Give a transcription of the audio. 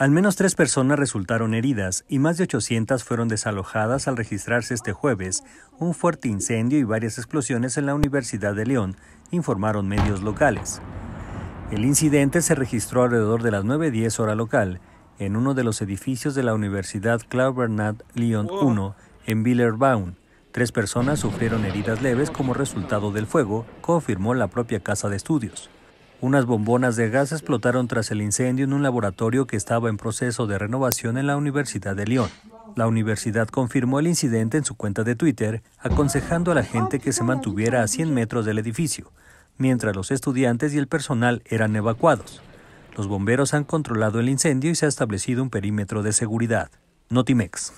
Al menos tres personas resultaron heridas y más de 800 fueron desalojadas al registrarse este jueves un fuerte incendio y varias explosiones en la Universidad de León, informaron medios locales. El incidente se registró alrededor de las 9.10 hora local en uno de los edificios de la Universidad Claude Lyon 1 en Villerbaum. Tres personas sufrieron heridas leves como resultado del fuego, confirmó la propia casa de estudios. Unas bombonas de gas explotaron tras el incendio en un laboratorio que estaba en proceso de renovación en la Universidad de Lyon. La universidad confirmó el incidente en su cuenta de Twitter, aconsejando a la gente que se mantuviera a 100 metros del edificio, mientras los estudiantes y el personal eran evacuados. Los bomberos han controlado el incendio y se ha establecido un perímetro de seguridad. Notimex.